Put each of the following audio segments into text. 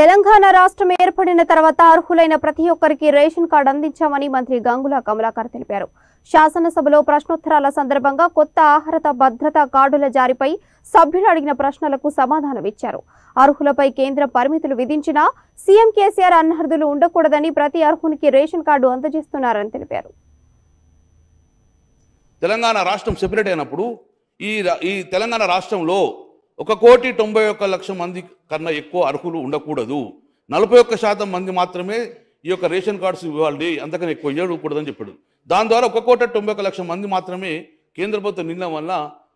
తెలంగాణ రాష్ట్రం ఏర్పడిన తర్వాత అర్హులైన ప్రతి ఒక్కరికి రేషన్ కార్డు అందించామని మంత్రి గంగుల కమలాకర్ తెలిపారు శాసనసభలో ప్రశ్నోత్తరాల సందర్భంగా కొత్త ఆహారత భద్రత కార్డుల జారీపై సభ్యులు అడిగిన ప్రశ్నలకు సమాధానమిచ్చారు అర్హులపై కేంద్రం పరిమితులు విధించినా సీఎం కేసీఆర్ అనర్హులు ఉండకూడదని ప్రతి అర్హునికి రేషన్ కార్డు అందజేస్తున్నారని తెలిపారు తెలంగాణ రాష్ట్రం సెపరేట్ అయినప్పుడు ఈ తెలంగాణ రాష్ట్రంలో ఒక కోటి తొంభై ఒక్క లక్ష మంది కన్నా ఎక్కువ అర్హులు ఉండకూడదు నలభై ఒక్క శాతం మంది మాత్రమే ఈ యొక్క రేషన్ కార్డ్స్ ఇవ్వాలి అంతకన్నా ఎక్కువ ఇవ్వకూడదని చెప్పాడు దాని ద్వారా ఒక కోట తొంభై ఒక్క లక్ష మంది మాత్రమే కేంద్ర ప్రభుత్వం నిర్ణయం వల్ల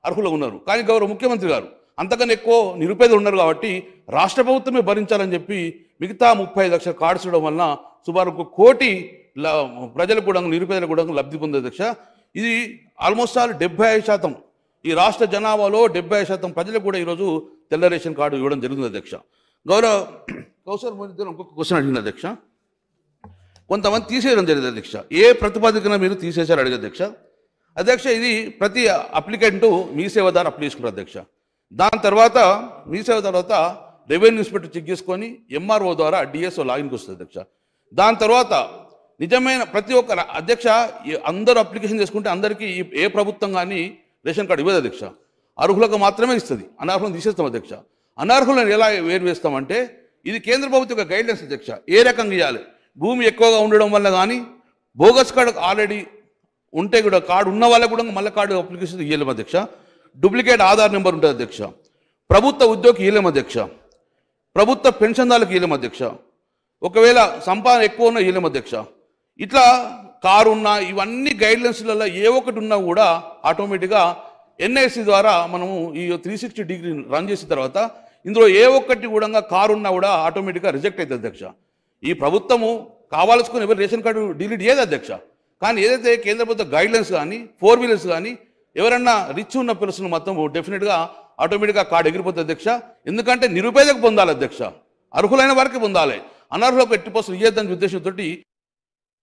అర్హులు ఉన్నారు కానీ గౌరవ ముఖ్యమంత్రి గారు అంతకన్నా ఎక్కువ నిరుపేదలు ఉన్నారు కాబట్టి రాష్ట్ర ప్రభుత్వమే భరించాలని చెప్పి మిగతా ముప్పై లక్షల కార్డ్స్ ఇవ్వడం వల్ల సుమారు ఒక కోటి ప్రజలు కూడా నిరుపేదలు కూడా లబ్ధి పొందే దక్ష ఇది ఆల్మోస్ట్ ఆల్ డెబ్బై ఐదు శాతం ఈ రాష్ట్ర జనాభాలో డెబ్బై శాతం ప్రజలు కూడా ఈరోజు తెల్ల రేషన్ కార్డు ఇవ్వడం జరుగుతుంది అధ్యక్ష గౌరవ కౌశల్ మొహిద్దరు ఇంకొక క్వశ్చన్ అడిగిన అధ్యక్ష కొంతమంది తీసేయడం జరిగింది అధ్యక్ష ఏ ప్రతిపాదికన మీరు తీసేశారు అడిగే అధ్యక్ష అధ్యక్ష ఇది ప్రతి అప్లికెంటు మీ సేవ ద్వారా అప్లై చేసుకున్నారు అధ్యక్ష దాని తర్వాత మీ సేవ తర్వాత రెవెన్యూ ఇన్స్పెక్టర్ చెక్ చేసుకొని ఎంఆర్ఓ ద్వారా డిఎస్ఓ లాగిన్కి వస్తుంది అధ్యక్ష దాని తర్వాత నిజమైన ప్రతి ఒక్క అధ్యక్ష అందరూ అప్లికేషన్ చేసుకుంటే అందరికీ ఏ ప్రభుత్వం కానీ రేషన్ కార్డు ఇవ్వదు అధ్యక్ష అర్హులకు మాత్రమే ఇస్తుంది అనర్హులను తీసేస్తాం అధ్యక్ష అనర్హులను ఎలా వేరు వేస్తామంటే ఇది కేంద్ర ప్రభుత్వం యొక్క గైడ్లైన్స్ అధ్యక్ష ఏ రకంగా ఇవ్వాలి భూమి ఎక్కువగా ఉండడం వల్ల కానీ బోగస్ కార్డు ఆల్రెడీ ఉంటే కూడా కార్డు ఉన్న వాళ్ళకు కూడా మళ్ళీ కార్డు అప్లికేషన్ ఇవ్వలేము అధ్యక్ష డూప్లికేట్ ఆధార్ నెంబర్ ఉంటుంది అధ్యక్ష ప్రభుత్వ ఉద్యోగి ఇవ్వలేము అధ్యక్ష ప్రభుత్వ పెన్షన్దారులకు ఇవ్వలేము అధ్యక్ష ఒకవేళ సంపాదన ఎక్కువ ఉన్న ఇవ్వలేము అధ్యక్ష ఇట్లా కారు ఉన్నా ఇవన్నీ గైడ్లైన్స్లలో ఏ ఒకటి ఉన్నా కూడా ఆటోమేటిక్గా ఎన్ఐసి ద్వారా మనము ఈ త్రీ సిక్స్టీ డిగ్రీ రన్ చేసిన తర్వాత ఇందులో ఏ ఒక్కటి కూడా కారు ఉన్నా కూడా ఆటోమేటిక్గా రిజెక్ట్ అవుతుంది అధ్యక్ష ఈ ప్రభుత్వము కావాల్సుకుని ఎవరు రేషన్ కార్డు డిలీట్ చేయదు అధ్యక్ష కానీ ఏదైతే కేంద్ర ప్రభుత్వ గైడ్లైన్స్ కానీ ఫోర్ వీలర్స్ కానీ ఎవరన్నా రిచ్ ఉన్న పిల్లలను మొత్తం డెఫినెట్గా ఆటోమేటిక్గా కార్డు ఎగిరిపోతుంది అధ్యక్ష ఎందుకంటే నిరుపేదకు పొందాలి అధ్యక్ష అర్హులైన వారికి పొందాలి అనర్హులకు ఎట్టి పోస్టులు ఇయ్యద్దని ఉద్దేశంతో